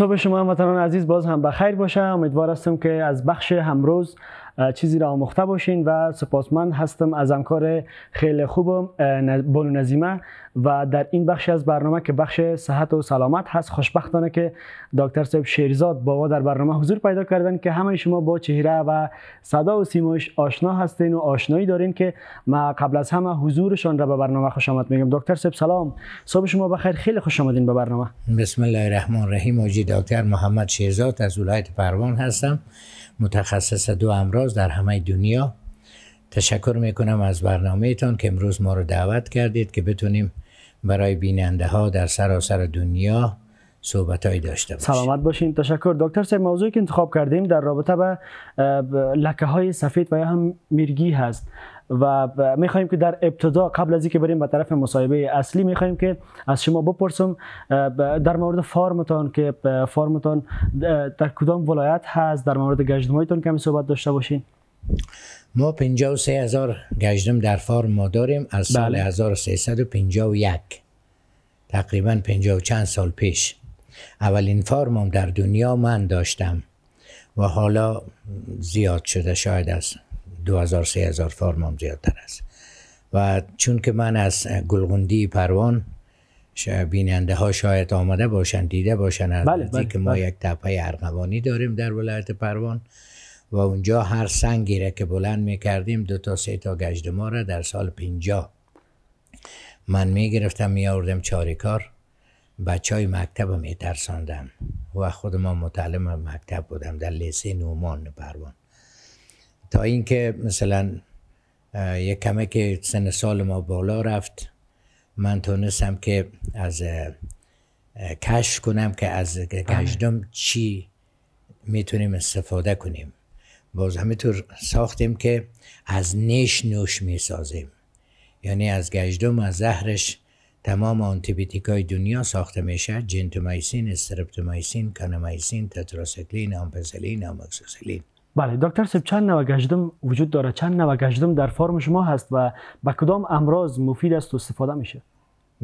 صبح شما هموطنان عزیز باز هم بخیر باشه امیدوار هستم که از بخش همروز چیزی را آموخته باشین و سپاسمند هستم از همکار خیلی خوبم بانو نظیمه و در این بخش از برنامه که بخش صحت و سلامت هست خوشبختانه که دکتر صاحب شیرزاد با ما در برنامه حضور پیدا کردن که همه شما با چهره و صدا و سیمایش آشنا هستین و آشنایی دارین که ما قبل از همه حضورشان را به برنامه خوش آمد میگم دکتر صاحب سلام صبح شما بخیر خیلی خوش آمدین به برنامه بسم الله الرحمن الرحیم آجی دکتر محمد شیرزاد از ولایت پروان هستم متخصص دو امراض در همه دنیا تشکر میکنم از برنامه تان که امروز ما رو دعوت کردید که بتونیم برای بیننده ها در سراسر دنیا صحبت های داشته باشیم سلامت باشین تشکر دکتر سر موضوعی که انتخاب کردیم در رابطه به لکه های سفید و یا هم میرگی هست و خواهیم که در ابتدا قبل از اینکه بریم به طرف مصاحبه اصلی خواهیم که از شما بپرسم در مورد فارمتان که فارمتان در کدام ولایت هست در مورد گشتمایتان کمی صحبت داشته باشین ما 53 هزار گشتم در فارم ما داریم از سال بله. 1351 تقریبا 50 چند سال پیش اولین فارمم در دنیا من داشتم و حالا زیاد شده شاید از 2000 3000 فارمم زیادتر است و چون که من از گلگوندی پروان بیننده ها شاید آمده باشند دیده باشند بله، که بله، ما بله. یک تپه ارغوانی داریم در ولایت پروان و اونجا هر سنگی را که بلند می کردیم دو تا سه تا گشت ما را در سال پینجا من می گرفتم می آوردم چاریکار بچه های مکتب می ترساندم و خود ما متعلم مکتب بودم در لیسه نومان پروان تا اینکه مثلا یک کمه که سن سال ما بالا رفت من تونستم که از کشف کنم که از بله. گشدم چی میتونیم استفاده کنیم باز همه ساختیم که از نیش نوش می سازیم یعنی از گشدم از زهرش تمام آنتیبیتیک های دنیا ساخته میشه جنتومایسین، استرپتومایسین، کانامایسین، تتراسکلین، آمپسلین، آموکسیسلین بله دکتر سب چند نوع گجدم وجود داره چند نوع گجدم در فرم شما هست و به کدام امراض مفید است و استفاده میشه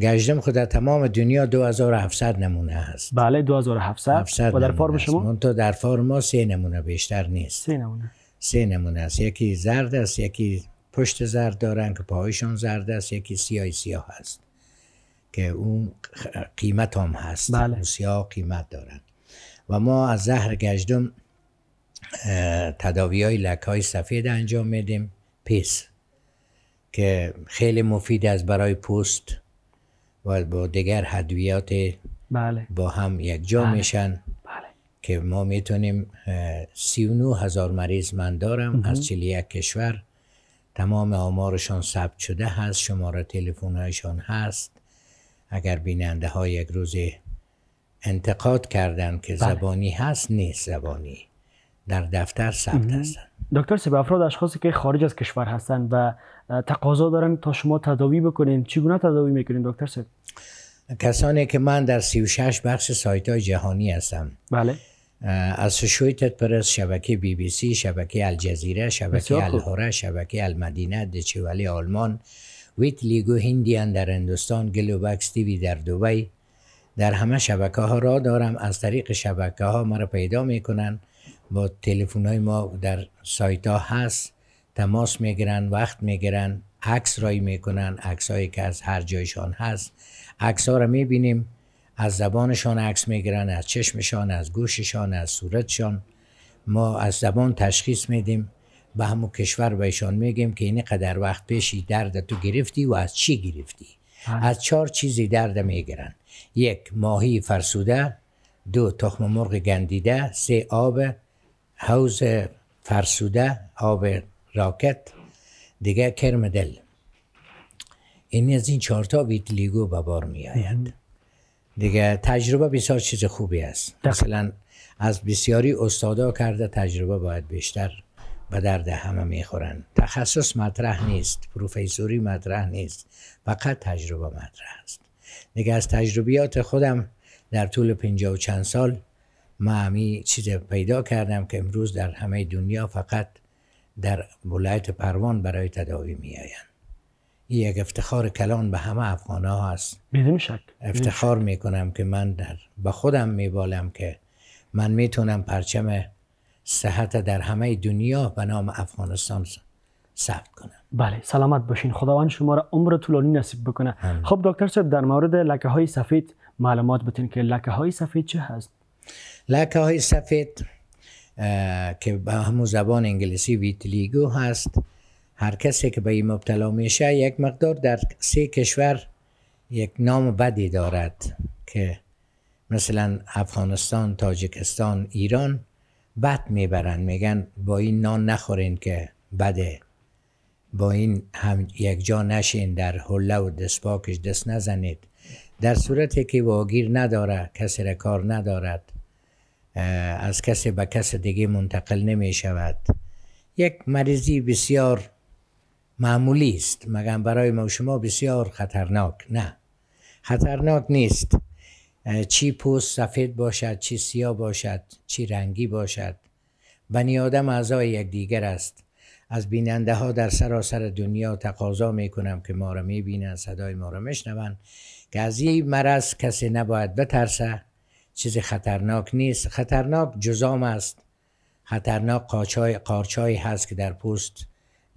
گشتم خود در تمام دنیا 2700 نمونه هست بله 2700 و در فارم شما تو در فارم ما سه نمونه بیشتر نیست سه نمونه سه نمونه است یکی زرد است یکی پشت زرد دارن که پایشون زرد است یکی سیاه سیاه هست که اون قیمت هم هست بله. سیاه قیمت دارند. و ما از زهر گشتم تداوی های لک های سفید انجام میدیم پیس که خیلی مفید است برای پوست و با دیگر هدویات بله. با هم یک جا بله. میشن بله. که ما میتونیم 39 هزار مریض من دارم از 41 کشور تمام آمارشان ثبت شده هست شماره تلفن هایشان هست اگر بیننده ها یک روز انتقاد کردن که بله. زبانی هست نیست زبانی در دفتر ثبت هستند دکتر سه افراد اشخاصی که خارج از کشور هستند و تقاضا دارن تا شما تداوی بکنین چگونه تداوی میکنین دکتر سب؟ کسانی که من در 36 بخش سایت های جهانی هستم بله شویتت پرس شبکه بی بی سی شبکه الجزیره شبکه الهوره شبکه المدینه دچوالی آلمان ویت لیگو هندیان در هندوستان گلوبکس تیوی در دوبی در همه شبکه ها را دارم از طریق شبکه ها مرا پیدا میکنن با تلفن های ما در سایت ها هست تماس میگیرن وقت میگیرن عکس رای میکنن عکس هایی که از هر جایشان هست عکس ها رو میبینیم از زبانشان عکس میگیرن از چشمشان از گوششان از صورتشان ما از زبان تشخیص میدیم به همون کشور بهشان میگیم که این قدر وقت پیشی درد تو گرفتی و از چی گرفتی از چهار چیزی درد میگیرن یک ماهی فرسوده دو تخم مرغ گندیده سه آب حوز فرسوده آب راکت دیگه کرم دل این یعنی از این چهارتا ویتلیگو به بار می آید دیگه تجربه بسیار چیز خوبی است مثلا از بسیاری استادا کرده تجربه باید بیشتر به درد همه میخورن تخصص مطرح نیست پروفسوری مطرح نیست فقط تجربه مطرح است دیگه از تجربیات خودم در طول پنجاه و چند سال ما چیز پیدا کردم که امروز در همه دنیا فقط در ولایت پروان برای تداوی می آیند این یک افتخار کلان به همه افغان ها هست بدون شک افتخار می کنم که من در به خودم می بالم که من میتونم پرچم صحت در همه دنیا به نام افغانستان ثبت کنم بله سلامت باشین خداوند شما را عمر طولانی نصیب بکنه هم. خب دکتر صاحب در مورد لکه های سفید معلومات بتین که لکه های سفید چه هست لکه های سفید که به همون زبان انگلیسی ویتلیگو هست هر کسی که به این مبتلا میشه یک مقدار در سه کشور یک نام بدی دارد که مثلا افغانستان، تاجکستان، ایران بد میبرند میگن با این نان نخورین که بده با این یک جا نشین در حله و دسپاکش دست نزنید در صورتی که واگیر نداره کسی کار ندارد از کسی به کس دیگه منتقل نمی شود یک مریضی بسیار معمولی است مگر برای ما شما بسیار خطرناک نه خطرناک نیست چی پوست سفید باشد چی سیاه باشد چی رنگی باشد بنی آدم اعضای یک دیگر است از بیننده ها در سراسر دنیا تقاضا می کنم که ما را می بینند صدای ما را می که از این مرض کسی نباید بترسه چیزی خطرناک نیست خطرناک جزام است خطرناک قاچای قارچایی هست که در پوست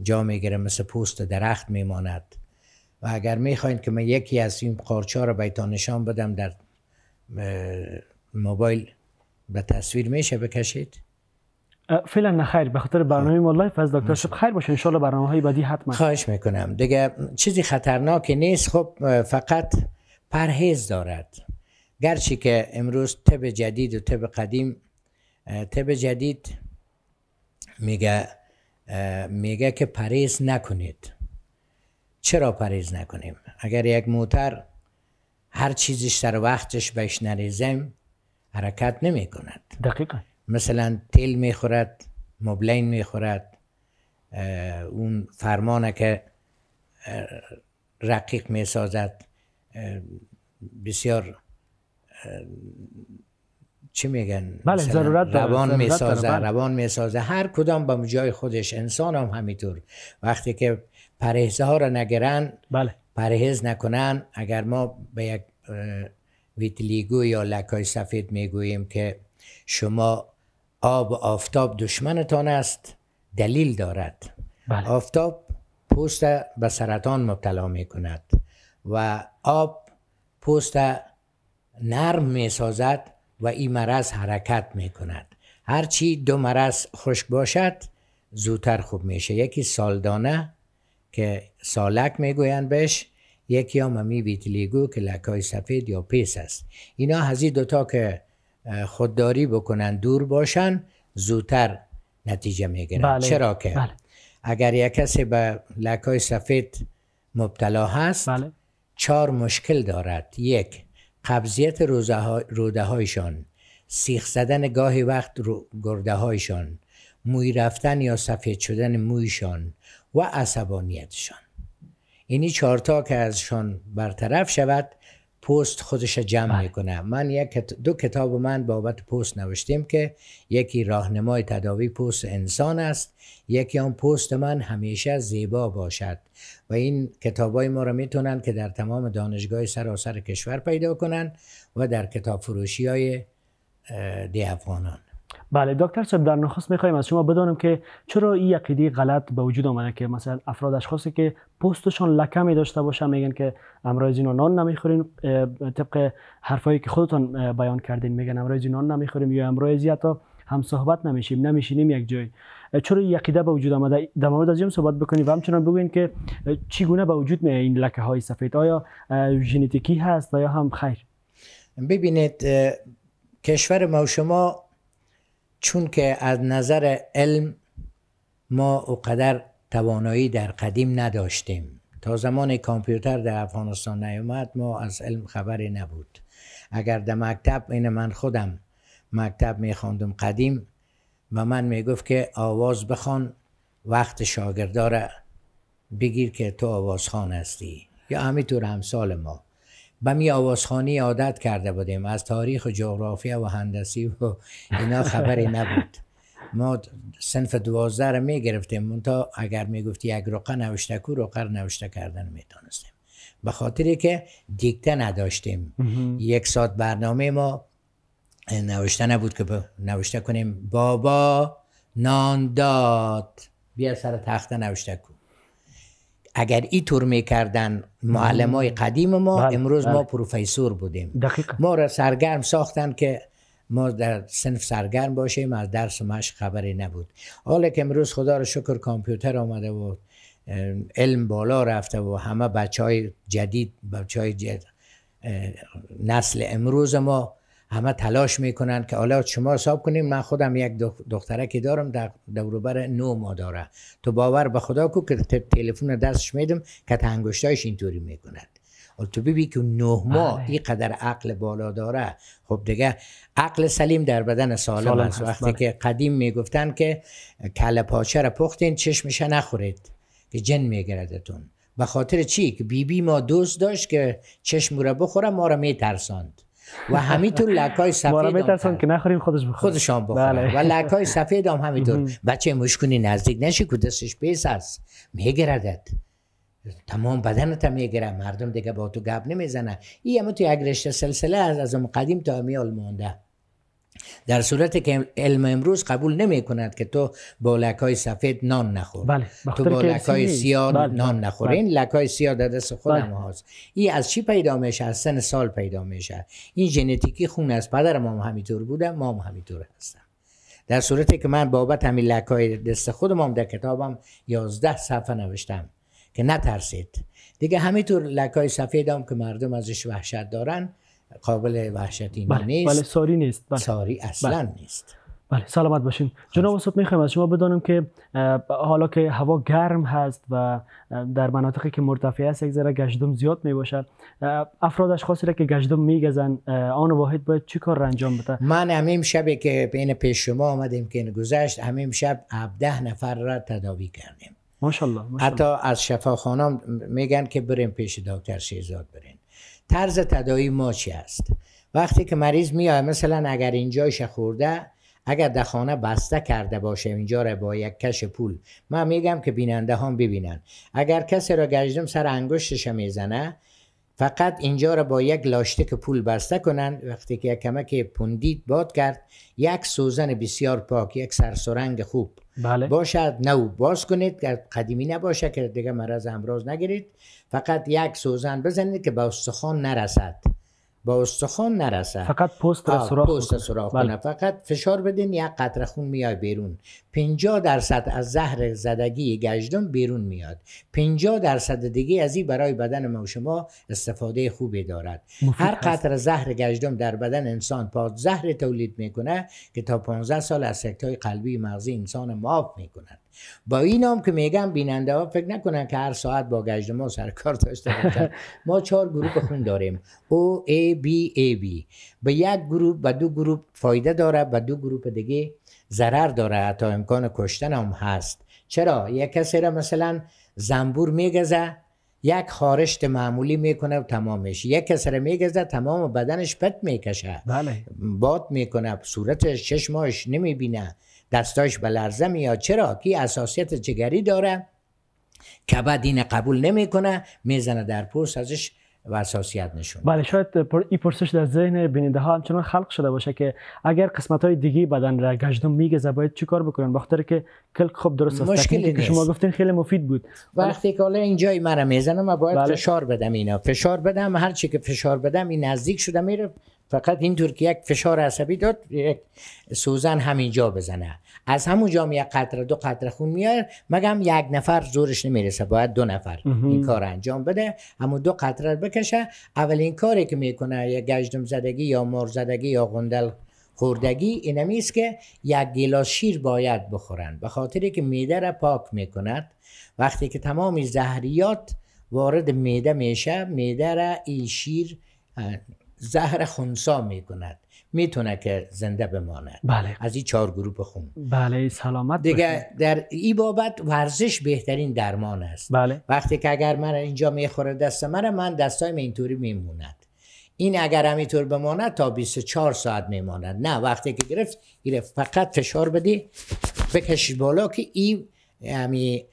جا میگیره مثل پوست درخت میماند و اگر میخواین که من یکی از این قارچا رو بیتان نشان بدم در موبایل به تصویر میشه بکشید فعلا خیر. به خاطر برنامه ما لایف از دکتر شب خیر باشه شاء برنامه های بعدی حتما خواهش میکنم دیگه چیزی خطرناک نیست خب فقط پرهیز دارد گرچه که امروز طب جدید و طب قدیم طب جدید میگه میگه که پریز نکنید چرا پریز نکنیم اگر یک موتر هر چیزش در وقتش بهش نریزم حرکت نمی کند دقیقا مثلا تیل میخورد مبلین میخورد اون فرمانه که رقیق میسازد بسیار چی میگن بله، روان میسازه بله. روان میسازه هر کدام به جای خودش انسان هم همینطور وقتی که پرهیزه ها را نگرن بله. پرهیز نکنن اگر ما به یک ویتلیگو یا لکای سفید میگوییم که شما آب و آفتاب دشمنتان است دلیل دارد بله. آفتاب پوست به سرطان مبتلا میکند و آب پوست نرم می سازد و این مرض حرکت می کند هرچی دو مرض خشک باشد زودتر خوب میشه یکی سالدانه که سالک گویند بهش یکی هم همی ویتلیگو که لکای سفید یا پیس است اینا هزی دوتا که خودداری بکنن دور باشن زودتر نتیجه میگیرن بله. چرا که بله. اگر یک کسی به لکای سفید مبتلا هست بله. چهار مشکل دارد یک قبضیت روده هایشان سیخ زدن گاهی وقت رو گرده هایشان موی رفتن یا سفید شدن مویشان و عصبانیتشان اینی چارتا که ازشان برطرف شود پوست خودش جمع بله. میکنه من یک دو کتاب من بابت پوست نوشتیم که یکی راهنمای تداوی پوست انسان است یکی آن پوست من همیشه زیبا باشد و این های ما را میتونند که در تمام دانشگاه سراسر کشور پیدا کنند و در کتاب فروشی های دی افغانان بله دکتر صاحب در نخست میخوایم از شما بدانم که چرا این عقیده غلط به وجود آمده که مثلا افراد اشخاصی که پوستشان لکمی داشته باشه میگن که اینو نان نمیخورین طبق حرفایی که خودتون بیان کردین میگن اینو نان نمیخوریم یا امراض حتی هم صحبت نمیشیم نمیشینیم یک جای چرا این یقیده به وجود آمده در مورد از صحبت بکنیم و همچنان بگوین که چگونه به وجود می این لکه های سفید آیا ژنتیکی هست یا هم خیر ببینید کشور ما شما چون که از نظر علم ما اوقدر توانایی در قدیم نداشتیم تا زمان کامپیوتر در افغانستان نیومد ما از علم خبری نبود اگر در مکتب این من خودم مکتب میخواندم قدیم و من میگفت که آواز بخوان وقت شاگرداره بگیر که تو آوازخان هستی یا همینطور همسال ما به می آوازخانی عادت کرده بودیم از تاریخ و جغرافیا و هندسی و اینا خبری نبود ما سنف دوازده رو می گرفتیم تا اگر می گفتی یک رقه نوشته کو رقه نوشته کردن می تانستیم به خاطری که دیکته نداشتیم یک ساعت برنامه ما نوشته نبود که نوشته کنیم بابا نان داد بیا سر تخته نوشته کو اگر ای طور میکردن معلم های بله. قدیم ما بله، امروز ما بله. پروفیسور بودیم ما را سرگرم ساختن که ما در سنف سرگرم باشیم از درس و مشق خبری نبود حالا که امروز خدا رو شکر کامپیوتر آمده و علم بالا رفته و همه بچه های جدید بچه های نسل امروز ما همه تلاش میکنن که حالا شما حساب کنیم من خودم یک دختره که دارم در دوروبر نو ما داره تو باور به خدا کو که تلفن دستش میدم که انگشتایش اینطوری میکند تو ببی که نه ماه آره. اینقدر عقل بالا داره خب دیگه عقل سلیم در بدن سالم, است وقتی بله. که قدیم میگفتن که کل پاچه را پختین چشمشه نخورید که جن میگردتون به خاطر چی که بیبی بی ما دوست داشت که چشم را بخوره ما را میترساند و همینطور لکای سفید مرا که نخوریم خودش بخوره خودشان بخوره بله. و لکای سفید هم همینطور بچه مشکونی نزدیک نشی که دستش بیس است میگردد تمام بدن تا میگیره مردم دیگه با تو گپ نمیزنه این هم تو یک رشته سلسله از از اون قدیم تا همی مانده در صورت که علم امروز قبول نمی کند که تو با لکای سفید نان نخور بله، تو با لکای سیاه بله، نان بله، نخور این لکای سیاه در دست خودم هاست این از چی پیدا میشه از سن سال پیدا میشه این ژنتیکی خون از پدر ما همینطور بوده ما هم همینطور هستم در صورتی که من بابت همین لکای دست خودم هم در کتابم یازده صفحه نوشتم که نترسید دیگه همینطور لکای سفید هم که مردم ازش وحشت دارن قابل وحشتی بله، نیست بله ساری نیست بله. ساری بله. اصلا بله. نیست بله سلامت باشین جناب استاد میخوایم از شما بدانم که حالا که هوا گرم هست و در مناطقی که مرتفع است یک ذره گشدم زیاد می باشد افراد اشخاصی را که گشدم میگزن آن واحد باید چی کار انجام بده من همین شبی که بین پیش شما آمدیم که گذشت همین شب 17 نفر را تداوی کردیم ماشاءالله حتی از شفاخانه میگن که بریم پیش دکتر شیزاد برین طرز تدایی ما چی است وقتی که مریض میاد مثلا اگر اینجایش خورده اگر در خانه بسته کرده باشه اینجا را با یک کش پول من میگم که بیننده هم ببینن اگر کسی را گشتم سر انگشتش میزنه فقط اینجا را با یک لاشتک پول بسته کنند وقتی که یک کمک پوندید باد کرد یک سوزن بسیار پاک یک سرسرنگ خوب بله. باشد نو باز کنید که قدیمی نباشه که دیگه مرض امراض نگیرید فقط یک سوزن بزنید که به استخوان نرسد با استخوان نرسه فقط پست را سراخ پوست سراخ بله. کنه فقط فشار بدین یک قطره خون میاد بیرون 50 درصد از زهر زدگی گجدم بیرون میاد 50 درصد دیگه از این برای بدن ما و شما استفاده خوبی دارد هر قطره زهر گجدم در بدن انسان پاد زهر تولید میکنه که تا 15 سال از سکتای قلبی مغزی انسان معاف میکند با این هم که میگم بیننده ها فکر نکنن که هر ساعت با گجد ما سر کار داشته ما چهار گروه خون داریم O A B ای بی به یک گروه و دو گروه فایده داره و دو گروه دیگه ضرر داره حتی امکان کشتن هم هست چرا یک کسی را مثلا زنبور میگزه یک خارشت معمولی میکنه و تمام یک کسر میگزه تمام بدنش پت میکشه بله. باد میکنه صورتش چشماش نمیبینه دستاش به لرزه میاد چرا کی اساسیت جگری داره بعد این قبول نمیکنه میزنه در پوست ازش و اساسیت نشون بله شاید پر این پرسش در ذهن بیننده ها همچنان خلق شده باشه که اگر قسمت های دیگه بدن را گشتم میگه باید چیکار بکنن بخاطر که کلک خوب درست است مشکلی نیست. که شما گفتین خیلی مفید بود وقتی که الان اینجای مرا میزنم و باید بله. فشار بدم اینا فشار بدم هر چی که فشار بدم این نزدیک شده میره فقط اینطور که یک فشار عصبی داد یک سوزن همینجا بزنه از همون جامعه یک قطره دو قطره خون میاد مگم یک نفر زورش نمیرسه باید دو نفر این کار انجام بده اما دو قطره بکشه اولین کاری که میکنه یا گجدم زدگی یا مر زدگی یا غندل خوردگی اینمی است که یک گلاس شیر باید بخورن به خاطر که میده را پاک میکند وقتی که تمام زهریات وارد میده میشه میده این شیر زهر خونسا می کند میتونه که زنده بماند بله. از این چهار گروه خون بله سلامت دیگه در این بابت ورزش بهترین درمان است بله. وقتی که اگر من اینجا میخوره دست من من دستایم اینطوری میموند این اگر همینطور بماند تا 24 ساعت میماند نه وقتی که گرفت فقط فشار بدی بکشید بالا که این یعنی،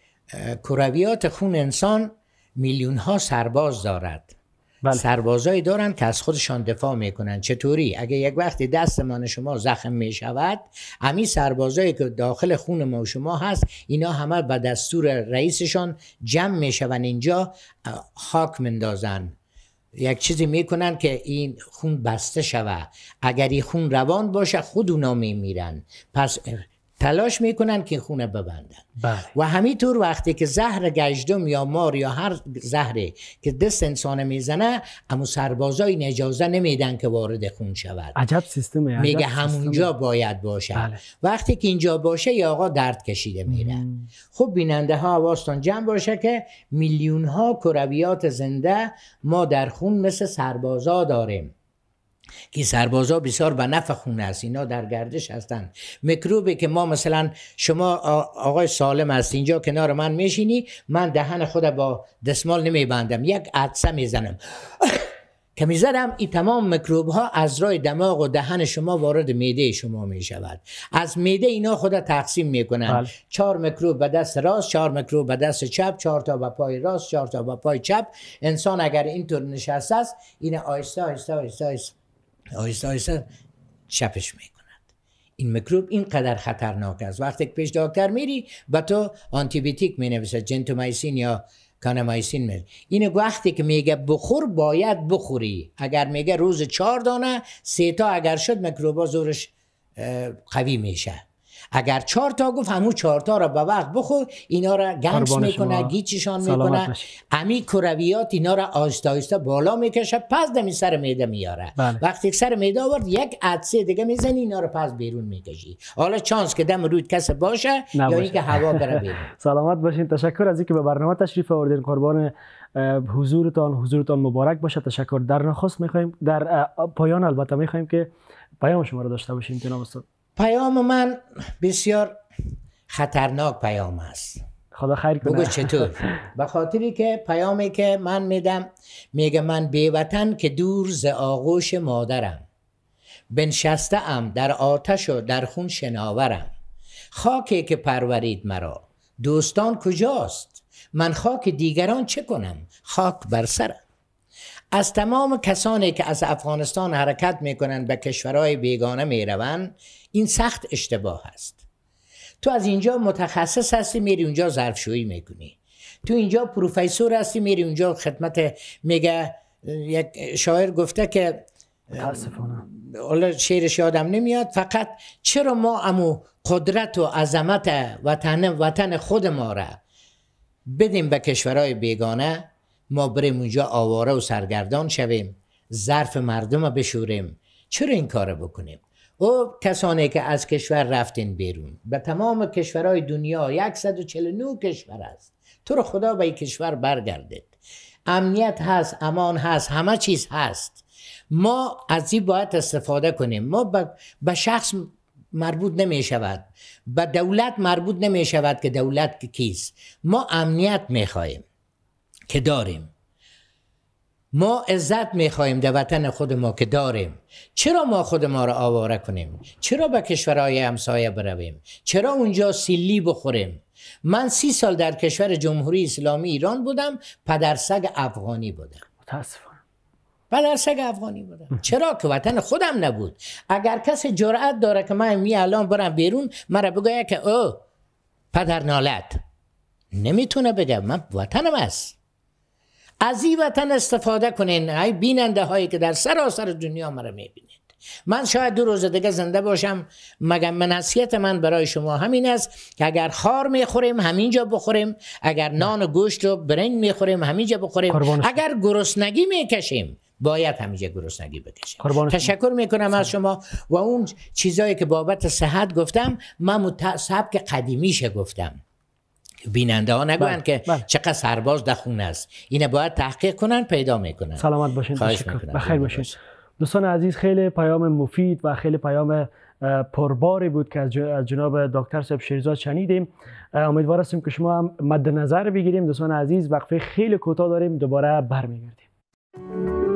کرویات خون انسان میلیون ها سرباز دارد بله. سربازایی دارن که از خودشان دفاع میکنن چطوری اگه یک وقتی دستمان شما زخم میشود امی سربازایی که داخل خون ما شما هست اینا همه به دستور رئیسشان جمع میشون اینجا خاک مندازن یک چیزی میکنن که این خون بسته شود. اگر این خون روان باشه خود اونا میمیرن پس تلاش میکنن که خونه ببندن بله. و همینطور وقتی که زهر گجدم یا مار یا هر زهره که دست انسان میزنه اما سربازای اجازه نمیدن که وارد خون شود عجب سیستمه میگه همونجا باید باشه بله. وقتی که اینجا باشه یا آقا درد کشیده میره مم. خب بیننده ها واسطان جمع باشه که میلیون ها کرویات زنده ما در خون مثل سربازا داریم که سربازا بسیار به نفع خونه است اینا در گردش هستند میکروبی که ما مثلا شما آقای سالم هست اینجا کنار من میشینی من دهن خود با دسمال نمیبندم یک عدسه میزنم که زدم این تمام میکروب ها از رای دماغ و دهن شما وارد میده شما می شود از میده اینا خود تقسیم میکنند بله. چهار میکروب به دست راست چهار مکروب به دست چپ چهار تا به پای راست چهار تا به پای چپ انسان اگر اینطور نشسته است این آیسته آیسته آهسته آهسته چپش کند این میکروب اینقدر خطرناک است وقتی که پیش دکتر میری و تو آنتیبیتیک می نویسد جنتومایسین یا کانمایسین می این وقتی که میگه بخور باید بخوری اگر میگه روز چهار دانه سه تا اگر شد میکروبا زورش قوی میشه اگر چهار تا گفت همون چهار تا را به وقت بخور اینا را گنگس میکنه گیچشان میکنه امی کرویات اینا را آهسته بالا میکشه پس دمی سر میده میاره بله. وقتی سر میده آورد یک عدسه دیگه میزنی اینا را پس بیرون میکشی حالا چانس که دم رود کس باشه یا اینکه هوا بره بیرون سلامت باشین تشکر از اینکه به برنامه تشریف آوردین قربان حضورتان حضورتان مبارک باشه تشکر در نخست میخوایم در پایان البته میخوایم که پیام شما را داشته باشیم جناب استاد پیام من بسیار خطرناک پیام است خدا خیر کنه بگو چطور به خاطری که پیامی که من میدم میگه من بیوطن که دور ز آغوش مادرم بنشسته ام در آتش و در خون شناورم خاکی که پرورید مرا دوستان کجاست من خاک دیگران چه کنم خاک بر سرم از تمام کسانی که از افغانستان حرکت می کنند به کشورهای بیگانه روند این سخت اشتباه است تو از اینجا متخصص هستی میری اونجا ظرفشویی کنی تو اینجا پروفسور هستی میری اونجا خدمت میگه یک شاعر گفته که متاسفانه حالا شیرش یادم نمیاد فقط چرا ما امو قدرت و عظمت وطن وطن خود ما را بدیم به کشورهای بیگانه ما بریم اونجا آواره و سرگردان شویم ظرف مردم رو بشوریم چرا این کار بکنیم او کسانی که از کشور رفتین بیرون به تمام کشورهای دنیا 149 کشور است تو رو خدا به کشور برگردید امنیت هست امان هست همه چیز هست ما از این باید استفاده کنیم ما به شخص مربوط نمی شود به دولت مربوط نمی شود که دولت کیست ما امنیت می خواهیم که داریم ما عزت میخواهیم در وطن خود ما که داریم چرا ما خود ما را آواره کنیم چرا به کشورهای همسایه برویم چرا اونجا سیلی بخوریم من سی سال در کشور جمهوری اسلامی ایران بودم پدرسگ افغانی بودم متاسفانه پدرسگ افغانی بودم چرا که وطن خودم نبود اگر کسی جرأت داره که من می الان برم بیرون مرا بگه که او پدر نالت نمیتونه بگه من وطنم است از این وطن استفاده کنین ای بیننده هایی که در سراسر دنیا مرا میبینید من شاید دو روز دیگه زنده باشم مگر منصیت من برای شما همین است که اگر خار میخوریم همینجا بخوریم اگر نان و گوشت و برنج میخوریم همینجا بخوریم اگر گرسنگی میکشیم باید همینجا گرسنگی بکشیم تشکر میکنم از شما و اون چیزایی که بابت صحت گفتم من سبک قدیمیشه گفتم بیننده ها نگوین بله، که بله. چقدر سرباز در خونه است اینه باید تحقیق کنن پیدا میکنن سلامت باشین بخیر باشین دوستان عزیز خیلی پیام مفید و خیلی پیام پرباری بود که از جناب دکتر صاحب شیرزاد شنیدیم امیدوار هستیم که شما هم مد نظر بگیریم دوستان عزیز وقفه خیلی کوتاه داریم دوباره برمیگردیم